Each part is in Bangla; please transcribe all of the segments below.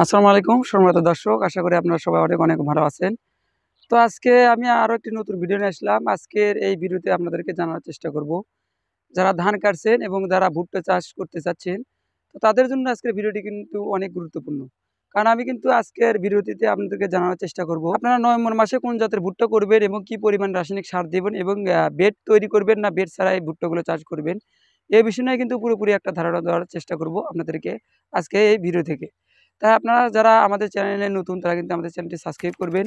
আসসালামু আলাইকুম সম্মানিত দর্শক আশা করি আপনারা সবাই অনেক অনেক ভালো আছেন তো আজকে আমি আরও একটি নতুন ভিডিও নিয়ে আসলাম আজকের এই ভিডিওতে আপনাদেরকে জানার চেষ্টা করব যারা ধান কাটছেন এবং যারা ভুট্টা চাষ করতে চাচ্ছেন তো তাদের জন্য আজকের ভিডিওটি কিন্তু অনেক গুরুত্বপূর্ণ কারণ আমি কিন্তু আজকের ভিডিওটিতে আপনাদেরকে জানানোর চেষ্টা করব আপনারা নভেম্বর মাসে কোন জাতের ভুট্টা করবেন এবং কি পরিমাণ রাসায়নিক সার দেবেন এবং বেড তৈরি করবেন না বেড ছাড়া এই ভুট্টাগুলো চাষ করবেন এই বিষয় নিয়ে কিন্তু পুরোপুরি একটা ধারণা দেওয়ার চেষ্টা করব আপনাদেরকে আজকে এই ভিডিও থেকে তাই আপনারা যারা আমাদের চ্যানেলে নতুন তারা কিন্তু আমাদের চ্যানেলটি সাবস্ক্রাইব করবেন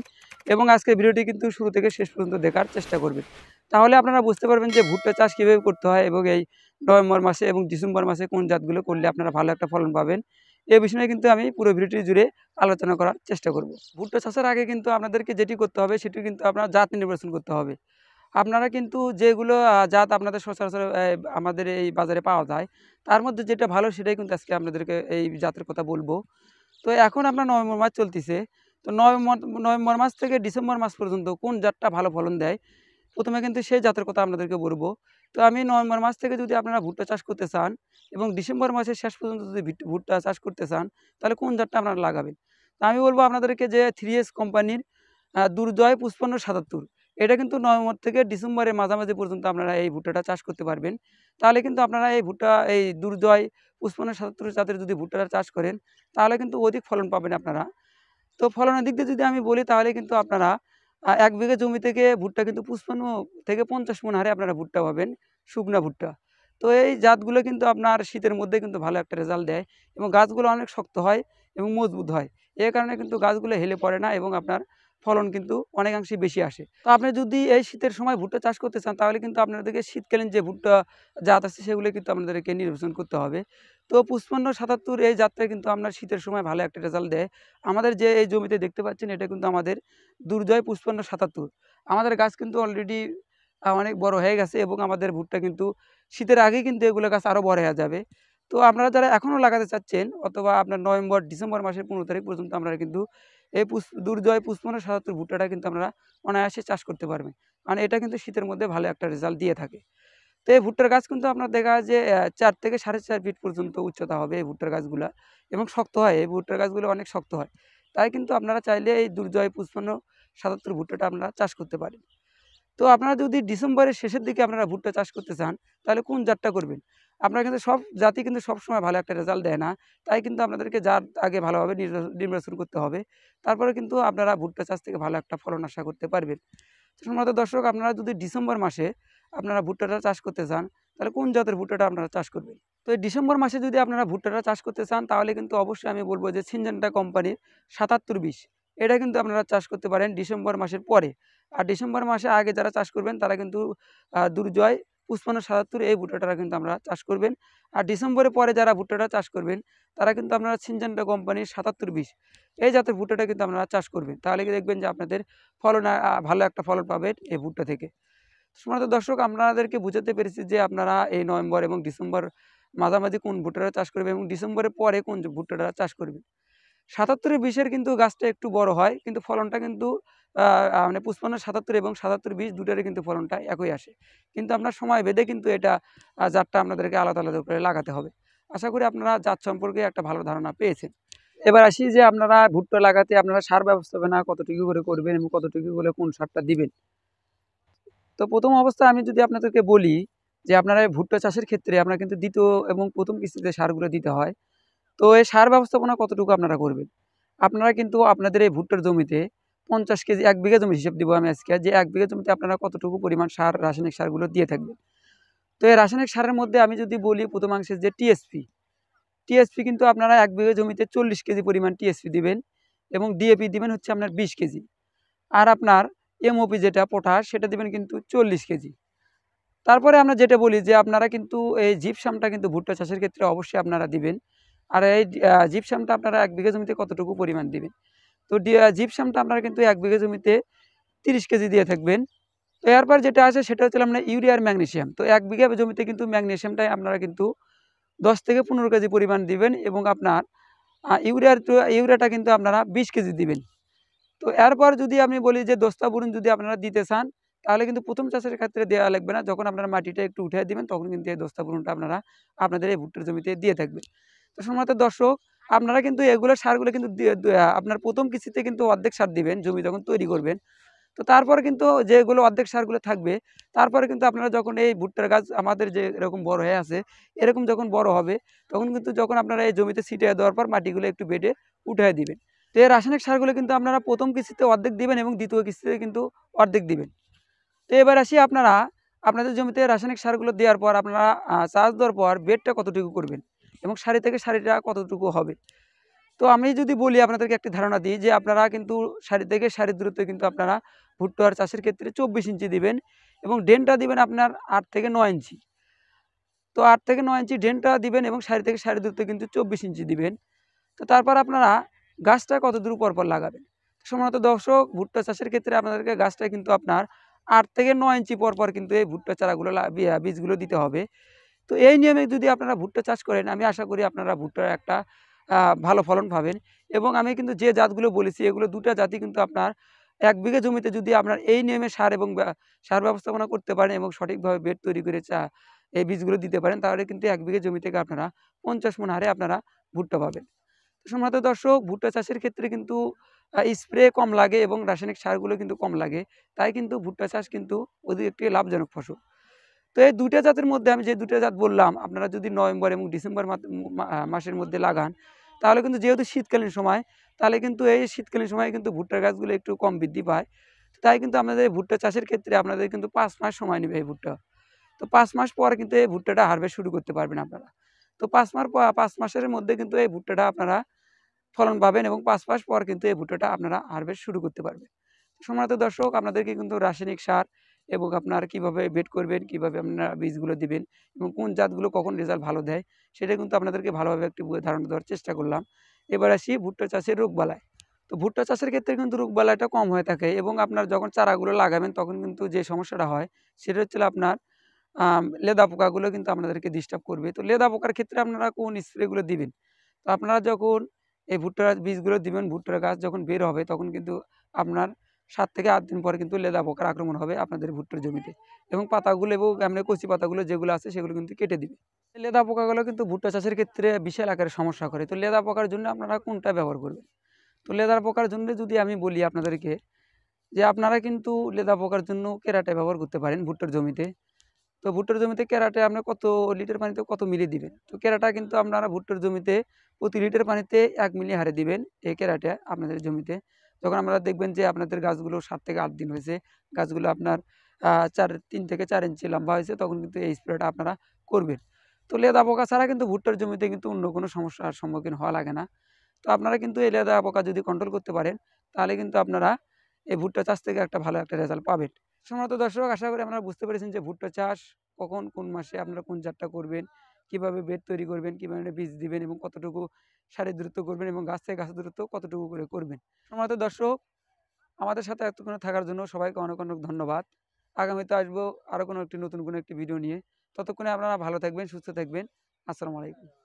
এবং আজকে ভিডিওটি কিন্তু শুরু থেকে শেষ পর্যন্ত দেখার চেষ্টা করবেন তাহলে আপনারা বুঝতে পারবেন যে ভুট্টা চাষ কীভাবে করতে হয় এবং এই নভেম্বর মাসে এবং ডিসেম্বর মাসে কোন জাতগুলো করলে আপনারা ভালো একটা ফলন পাবেন এ বিষয়ে কিন্তু আমি পুরো ভিডিওটি জুড়ে আলোচনা করার চেষ্টা করব ভুট্টা চাষের আগে কিন্তু আপনাদেরকে যেটি করতে হবে সেটি কিন্তু আপনার জাত নির্বাচন করতে হবে আপনারা কিন্তু যেগুলো জাত আপনাদের সচরাচর আমাদের এই বাজারে পাওয়া যায় তার মধ্যে যেটা ভালো সেটাই কিন্তু আজকে আপনাদেরকে এই জাতের কথা বলবো তো এখন আপনার নভেম্বর মাস চলতেছে তো নভেম্বর নভেম্বর মাস থেকে ডিসেম্বর মাস পর্যন্ত কোন জাতটা ভালো ফলন দেয় প্রথমে কিন্তু সেই জাতের কথা আপনাদেরকে বলবো তো আমি নভেম্বর মাস থেকে যদি আপনারা ভুট্টা চাষ করতে চান এবং ডিসেম্বর মাসের শেষ পর্যন্ত যদি ভুট্টা চাষ করতে চান তাহলে কোন জাতটা আপনারা লাগাবেন তো আমি বলবো আপনাদেরকে যে থ্রি এস কোম্পানির দুর্জয় পুষ্পন্ন সাতাত্তর এটা কিন্তু নভেম্বর থেকে ডিসেম্বরের মাঝামাঝি পর্যন্ত আপনারা এই ভুট্টাটা চাষ করতে পারবেন তাহলে কিন্তু আপনারা এই ভুট্টা এই দুর্জয় পুষ্পনা সাতাত্তর জাতের যদি ভুট্টাটা চাষ করেন তাহলে কিন্তু অধিক ফলন পাবেন আপনারা তো ফলনের দিক দিয়ে যদি আমি বলি তাহলে কিন্তু আপনারা এক বিঘা জমি থেকে ভুট্টা কিন্তু পুষ্পণ থেকে পঞ্চাশ মন হারে আপনারা ভুট্টা পাবেন শুকনা ভুট্টা তো এই জাতগুলো কিন্তু আপনার শীতের মধ্যে কিন্তু ভালো একটা রেজাল্ট দেয় এবং গাছগুলো অনেক শক্ত হয় এবং মজবুত হয় এ কারণে কিন্তু গাছগুলো হেলে পড়ে না এবং আপনার ফলন কিন্তু অনেকাংশে বেশি আসে তো আপনি যদি এই শীতের সময় ভুট্টা চাষ করতে চান তাহলে কিন্তু আপনাদেরকে শীতকালীন যে ভুট্টা জাত আছে সেগুলো কিন্তু আপনাদেরকে নির্বাচন করতে হবে তো পুষ্পান্ন সাতাত্তর এই জাতটা কিন্তু আপনার শীতের সময় ভালো একটা রেজাল্ট দেয় আমাদের যে এই জমিতে দেখতে পাচ্ছেন এটা কিন্তু আমাদের দুর্জয় পুষ্পন্ন সাতাত্তর আমাদের গাছ কিন্তু অলরেডি অনেক বড় হয়ে গেছে এবং আমাদের ভুট্টা কিন্তু শীতের আগে কিন্তু এগুলো গাছ আরও বড় হয়ে যাবে তো আপনারা যারা এখনও লাগাতে চাচ্ছেন অথবা আপনার নভেম্বর ডিসেম্বর মাসের পনেরো তারিখ পর্যন্ত আপনারা কিন্তু এই পুষ দুর্জয় পুষ্পনের সাতাত্তর ভুট্টাটা কিন্তু আমরা অনায়াসে চাষ করতে পারবেন কারণ এটা কিন্তু শীতের মধ্যে ভালো একটা রেজাল্ট দিয়ে থাকে তো এই ভুট্টার গাছ কিন্তু আপনার দেখা যায় যে চার থেকে সাড়ে চার ফিট পর্যন্ত উচ্চতা হবে এই ভুট্টার গাছগুলো এবং শক্ত হয় এই ভুট্টার গাছগুলো অনেক শক্ত হয় তাই কিন্তু আপনারা চাইলে এই দুর্জয় পুষ্পন্ন সাতাত্তর ভুট্টাটা আপনারা চাষ করতে পারেন তো আপনারা যদি ডিসেম্বরের শেষের দিকে আপনারা ভুট্টা চাষ করতে চান তাহলে কোন জাতটা করবেন আপনারা কিন্তু সব জাতি কিন্তু সবসময় ভালো একটা রেজাল্ট দেয় না তাই কিন্তু আপনাদেরকে যার আগে ভালোভাবে নির্বাচন করতে হবে তারপরে কিন্তু আপনারা ভুট্টা চাষ থেকে ভালো একটা ফলন আশা করতে পারবেন সম্ভবত দর্শক আপনারা যদি ডিসেম্বর মাসে আপনারা ভুট্টাটা চাষ করতে চান তাহলে কোন জাতের ভুট্টাটা আপনারা চাষ করবেন তো এই ডিসেম্বর মাসে যদি আপনারা ভুট্টাটা চাষ করতে চান তাহলে কিন্তু অবশ্যই আমি বলবো যে সিনজেন্টা কোম্পানির সাতাত্তর বিশ এটা কিন্তু আপনারা চাষ করতে পারেন ডিসেম্বর মাসের পরে আর ডিসেম্বর মাসে আগে যারা চাষ করবেন তারা কিন্তু দুর্জয় পুষ্পানো সাতাত্তর এই ভুট্টাটা কিন্তু আমরা চাষ করবেন আর ডিসেম্বরের পরে যারা ভুট্টাটা চাষ করবেন তারা কিন্তু আপনারা সিনজেন্টা কোম্পানির সাতাত্তর বিষ এই জাতের ভুট্টাটা কিন্তু আপনারা চাষ করবেন তাহলে কি দেখবেন যে আপনাদের ফলন ভালো একটা ফলন পাবেন এই ভুট্টা থেকে সম্মানিত দর্শক আপনাদেরকে বুঝাতে পেরেছি যে আপনারা এই নভেম্বর এবং ডিসেম্বর মাঝামাঝি কোন ভুট্টাটা চাষ করবে এবং ডিসেম্বরের পরে কোন ভুট্টাটা চাষ করবে সাতাত্তরের বিষের কিন্তু গাছটা একটু বড় হয় কিন্তু ফলনটা কিন্তু মানে পুষ্পান্ন সাতাত্তর এবং সাতাত্তর বিশ দুটারই কিন্তু ফলনটা একই আসে কিন্তু আপনার সময় বেঁধে কিন্তু এটা জাতটা আপনাদেরকে আলাদা আলাদা করে লাগাতে হবে আশা করি আপনারা জাত সম্পর্কে একটা ভালো ধারণা পেয়েছেন এবার আসি যে আপনারা ভুট্টা লাগাতে আপনারা সার ব্যবস্থাপনা কতটুকু করে করবেন এবং কতটুকু করে কোন সারটা দিবেন তো প্রথম অবস্থায় আমি যদি আপনাদেরকে বলি যে আপনারা ভুট্টা চাষের ক্ষেত্রে আপনারা কিন্তু দ্বিতীয় এবং প্রথম কিস্তিতে সারগুলো দিতে হয় তো এই সার ব্যবস্থাপনা কতটুকু আপনারা করবেন আপনারা কিন্তু আপনাদের এই ভুট্টার জমিতে পঞ্চাশ কেজি এক বিঘা জমি হিসেব দিব আমি আজকে যে এক বিঘা জমিতে আপনারা কতটুকু পরিমাণ সার রাসায়নিক সারগুলো দিয়ে থাকবেন তো এই রাসায়নিক সারের মধ্যে আমি যদি বলি প্রথমাংশের যে টিএসপি টিএসপি কিন্তু আপনারা এক বিঘা জমিতে চল্লিশ কেজি পরিমাণ টিএসপি দিবেন এবং ডিএপি দিবেন হচ্ছে আপনার বিশ কেজি আর আপনার এমওপি যেটা পটাশ সেটা দিবেন কিন্তু চল্লিশ কেজি তারপরে আমরা যেটা বলি যে আপনারা কিন্তু এই জিপসামটা কিন্তু ভুট্টা চাষের ক্ষেত্রে অবশ্যই আপনারা দিবেন আর এই জিপসামটা আপনারা এক বিঘা জমিতে কতটুকু পরিমাণ দিবেন তো জিপসামটা আপনারা কিন্তু এক বিঘা জমিতে তিরিশ কেজি দিয়ে থাকবেন তো এরপর যেটা আছে সেটা হচ্ছে আপনার ইউরিয়া আর ম্যাগনেশিয়াম তো এক বিঘা জমিতে কিন্তু ম্যাগনেশিয়ামটাই আপনারা কিন্তু দশ থেকে পনেরো কেজি পরিমাণ দিবেন এবং আপনার ইউরিয়ার ইউরিয়াটা কিন্তু আপনারা বিশ কেজি দিবেন তো এরপর যদি আমি বলি যে দস্তা বরুণ যদি আপনারা দিতে চান তাহলে কিন্তু প্রথম চাষের ক্ষেত্রে দেওয়া লাগবে না যখন আপনারা মাটিটা একটু উঠে দিবেন তখন কিন্তু এই দস্তা বরুণটা আপনারা আপনাদের এই ভুট্টার জমিতে দিয়ে থাকবেন তো সম্ভবত দর্শক আপনারা কিন্তু এগুলো সারগুলো কিন্তু আপনার প্রথম কিস্তিতে কিন্তু অর্ধেক সার দিবেন জমি যখন তৈরি করবেন তো তারপরে কিন্তু যেগুলো অর্ধেক সারগুলো থাকবে তারপরে কিন্তু আপনারা যখন এই ভুট্টার গাছ আমাদের যে এরকম বড় হয়ে আছে এরকম যখন বড় হবে তখন কিন্তু যখন আপনারা এই জমিতে ছিটিয়ে দেওয়ার পর মাটিগুলো একটু বেটে উঠে দিবেন তো এই রাসায়নিক সারগুলো কিন্তু আপনারা প্রথম কিস্তিতে অর্ধেক দিবেন এবং দ্বিতীয় কিস্তিতে কিন্তু অর্ধেক দিবেন তো এবার আসি আপনারা আপনাদের জমিতে রাসায়নিক সারগুলো দেওয়ার পর আপনারা চাষ দেওয়ার পর বেডটা কতটুকু করবেন এবং শাড়ি থেকে শাড়িটা কতটুকু হবে তো আমি যদি বলি আপনাদেরকে একটি ধারণা দিই যে আপনারা কিন্তু শাড়ি থেকে শাড়ির দূরত্ব কিন্তু আপনারা ভুট্টোয়ার চাষের ক্ষেত্রে চব্বিশ ইঞ্চি দিবেন এবং ডেনটা দিবেন আপনার আট থেকে নয় ইঞ্চি তো আট থেকে নয় ইঞ্চি ডেনটা দিবেন এবং শাড়ি থেকে শাড়ি দূরত্ব কিন্তু চব্বিশ ইঞ্চি দিবেন তো তারপর আপনারা গাছটা কত দূর পরপর লাগাবেন সম্ভবত দর্শক ভুট্টা চাষের ক্ষেত্রে আপনাদেরকে গাছটা কিন্তু আপনার আট থেকে নয় ইঞ্চি পরপর কিন্তু এই ভুট্টা চারাগুলো বীজগুলো দিতে হবে তো এই নিয়মে যদি আপনারা ভুট্টা চাষ করেন আমি আশা করি আপনারা ভুট্টার একটা ভালো ফলন পাবেন এবং আমি কিন্তু যে জাতগুলো বলেছি এগুলো দুটা জাতি কিন্তু আপনার এক বিঘা জমিতে যদি আপনার এই নিয়মে সার এবং সার ব্যবস্থাপনা করতে পারেন এবং সঠিকভাবে বেড তৈরি করে চা এই বীজগুলো দিতে পারেন তাহলে কিন্তু এক বিঘা জমি থেকে আপনারা পঞ্চাশ মন হারে আপনারা ভুট্টা পাবেন সম্ভবত দর্শক ভুট্টা চাষের ক্ষেত্রে কিন্তু স্প্রে কম লাগে এবং রাসায়নিক সারগুলো কিন্তু কম লাগে তাই কিন্তু ভুট্টা চাষ কিন্তু অধিক একটি লাভজনক ফসল তো এই দুইটা জাতের মধ্যে আমি যে দুটা জাত বললাম আপনারা যদি নভেম্বর এবং ডিসেম্বর মাসের মধ্যে লাগান তাহলে কিন্তু যেহেতু শীতকালীন সময় তাহলে কিন্তু এই শীতকালীন সময় কিন্তু ভুট্টার গাছগুলো একটু কম বৃদ্ধি পায় তাই কিন্তু আপনাদের ভুট্টা চাষের ক্ষেত্রে আপনাদের কিন্তু পাঁচ মাস সময় নেবে এই ভুট্টা তো পাঁচ মাস পর কিন্তু এই ভুট্টাটা হারভেস্ট শুরু করতে পারবেন আপনারা তো পাঁচ মাস পাঁচ মাসের মধ্যে কিন্তু এই ভুট্টাটা আপনারা ফলন পাবেন এবং পাঁচ মাস পর কিন্তু এই ভুট্টাটা আপনারা হারভেস্ট শুরু করতে পারবেন সমানত দর্শক আপনাদেরকে কিন্তু রাসায়নিক সার এবং আপনার কিভাবে বেড করবেন কিভাবে আপনারা বীজগুলো দিবেন এবং কোন জাতগুলো কখন রেজাল্ট ভালো দেয় সেটা কিন্তু আপনাদেরকে ভালোভাবে একটি ধারণা দেওয়ার চেষ্টা করলাম এবার আসি ভুট্টা চাষের রোগ বালায় তো ভুট্টা চাষের ক্ষেত্রে কিন্তু রোগ বালাটা কম হয়ে থাকে এবং আপনার যখন চারাগুলো লাগাবেন তখন কিন্তু যে সমস্যাটা হয় সেটা হচ্ছে আপনার লেদা পোকাগুলো কিন্তু আপনাদেরকে ডিস্টার্ব করবে তো লেদা পোকার ক্ষেত্রে আপনারা কোন স্প্রেগুলো দিবেন তো আপনারা যখন এই ভুট্টার বীজগুলো দিবেন ভুট্টার গাছ যখন বের হবে তখন কিন্তু আপনার সাত থেকে আট দিন পরে কিন্তু লেদা পোকার আক্রমণ হবে আপনাদের ভুট্টোর জমিতে এবং পাতাগুলো এবং এমনি কচি পাতাগুলো যেগুলো আছে সেগুলো কিন্তু কেটে দিবে লেদা পোকাগুলো কিন্তু ভুট্টা চাষের ক্ষেত্রে বিশাল আকারে সমস্যা করে তো লেদা পোকার জন্য আপনারা কোনটা ব্যবহার করবেন তো লেদার পোকার জন্য যদি আমি বলি আপনাদেরকে যে আপনারা কিন্তু লেদা পোকার জন্য কেরাটে ব্যবহার করতে পারেন ভুট্টার জমিতে তো ভুট্টার জমিতে কেরাটে আপনার কত লিটার পানিতে কত মিলি দিবেন তো কেরাটা কিন্তু আপনারা ভুট্টার জমিতে প্রতি লিটার পানিতে এক মিলি হারে দিবেন এই কেরাটে আপনাদের জমিতে যখন আমরা দেখবেন যে আপনাদের গাছগুলো সাত থেকে আট দিন হয়েছে গাছগুলো আপনার চার তিন থেকে চার ইঞ্চি লম্বা হয়েছে তখন কিন্তু এই স্প্রেটা আপনারা করবেন তো লেদা পোকা ছাড়া কিন্তু ভুট্টার জমিতে কিন্তু অন্য কোনো সমস্যার সম্মুখীন হওয়া লাগে না তো আপনারা কিন্তু এই লেদা পোকা যদি কন্ট্রোল করতে পারেন তাহলে কিন্তু আপনারা এই ভুট্টা চাষ থেকে একটা ভালো একটা রেজাল্ট পাবেন সম্ভবত দর্শক আশা করি আপনারা বুঝতে পেরেছেন যে ভুট্টা চাষ কখন কোন মাসে আপনারা কোন চারটা করবেন কিভাবে বেড তৈরি করবেন কিভাবে বীজ দিবেন এবং কতটুকু সারের দূরত্ব করবেন এবং গাছ থেকে গাছের দূরত্ব কতটুকু করে করবেন সম্মানিত দর্শক আমাদের সাথে এতক্ষণে থাকার জন্য সবাইকে অনেক অনেক ধন্যবাদ আগামীতে আসবো আরও কোনো একটি নতুন কোনো একটি ভিডিও নিয়ে ততক্ষণে আপনারা ভালো থাকবেন সুস্থ থাকবেন আসসালামু আলাইকুম